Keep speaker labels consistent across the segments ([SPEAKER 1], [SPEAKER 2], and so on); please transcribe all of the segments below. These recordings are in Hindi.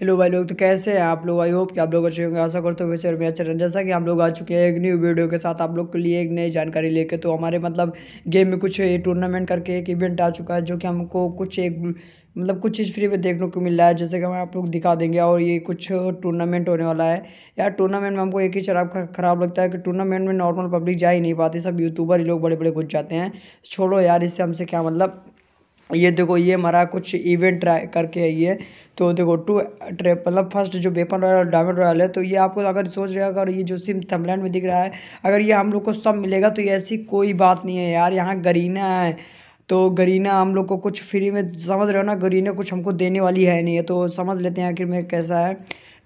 [SPEAKER 1] हेलो भाई लोग तो कैसे हैं आप लोग आई होप कि आप लोग अच्छे होंगे आशा करते हुए चर में अच्छा रहें जैसा कि हम लोग आ चुके हैं एक न्यू वीडियो के साथ आप लोग के लिए एक नई जानकारी लेके तो हमारे मतलब गेम में कुछ टूर्नामेंट करके एक इवेंट आ चुका है जो कि हमको कुछ एक मतलब कुछ चीज़ फ्री में देखने को मिल रहा है जैसे कि हम आप लोग दिखा देंगे और ये कुछ टूर्नामेंट होने वाला है यार टूर्नामेंट में हमको एक ही चराब खराब लगता है कि टूर्नामेंट में नॉर्मल पब्लिक जा ही नहीं पाती सब यूट्यूबर ही लोग बड़े बड़े घुस जाते हैं छोड़ो यार इससे हमसे क्या मतलब ये देखो ये हमारा कुछ इवेंट ट्राई करके है ये तो देखो टू ट्रेप मतलब फर्स्ट जो वेपन रॉयल और डायमंड रॉयल है तो ये आपको अगर सोच रहे अगर ये जो सिम थमलैंड में दिख रहा है अगर ये हम लोग को सब मिलेगा तो ऐसी कोई बात नहीं है यार यहाँ गरीना है तो गरीना हम लोग को कुछ फ्री में समझ रहे हो ना गरीना कुछ हमको देने वाली है नहीं है तो समझ लेते हैं आखिर में कैसा है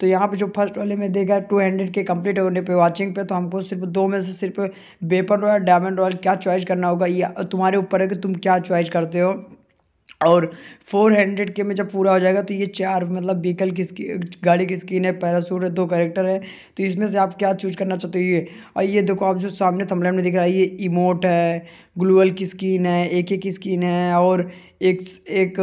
[SPEAKER 1] तो यहाँ पे जो फर्स्ट वाले में देखा टू हंड्रेड के कंप्लीट होने पे वाचिंग पे तो हमको सिर्फ दो में से सिर्फ वेपन रॉयल डायमंड रॉयल क्या चॉइस करना होगा ये तुम्हारे ऊपर है कि तुम क्या चॉइस करते हो और 400 के में जब पूरा हो जाएगा तो ये चार मतलब व्हीकल की गाड़ी की स्क्रीन है पैरासूट है दो करेक्टर है तो इसमें से आप क्या चूज करना चाहते हो ये और ये देखो आप जो सामने थंबनेल में दिख रहा है ये इमोट है ग्लूअल की स्क्रीन है एक की स्क्रीन है और एक एक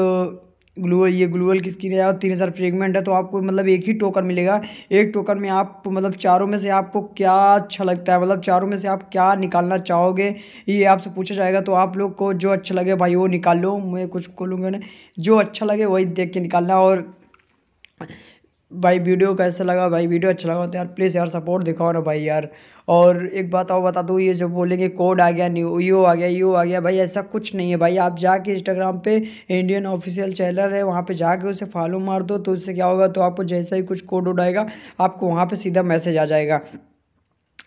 [SPEAKER 1] ग्लूअल ये ग्लूअल की स्किन है और तीन हज़ार फ्रेगमेंट है तो आपको मतलब एक ही टोकन मिलेगा एक टोकन में आप मतलब चारों में से आपको क्या अच्छा लगता है मतलब चारों में से आप क्या निकालना चाहोगे ये आपसे पूछा जाएगा तो आप लोग को जो अच्छा लगे भाई वो निकाल लो मैं कुछ खोलूँगा ना जो अच्छा लगे वही देख के निकालना और भाई वीडियो कैसा लगा भाई वीडियो अच्छा लगा तो यार प्लीज़ यार सपोर्ट दिखाओ ना भाई यार और एक बात और बता दूँ ये जो बोलेंगे कोड आ गया न्यू यू आ गया यू आ गया भाई ऐसा कुछ नहीं है भाई आप जाके इंस्टाग्राम पे इंडियन ऑफिशियल चैनल है वहाँ पे जाके उसे फॉलो मार दो तो उससे क्या होगा तो आपको जैसा ही कुछ कोड उड़ाएगा आपको वहाँ पर सीधा मैसेज आ जाएगा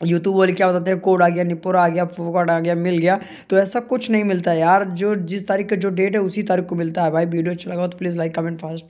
[SPEAKER 1] यूट्यूब वाले क्या बताते हैं कोड आ गया निपुर आ गया फोकट आ गया मिल गया तो ऐसा कुछ नहीं मिलता है यार जो जिस तारीख का जो डेट है उसी तारीख को मिलता है भाई वीडियो अच्छा लगा तो प्लीज़ लाइक कमेंट फास्ट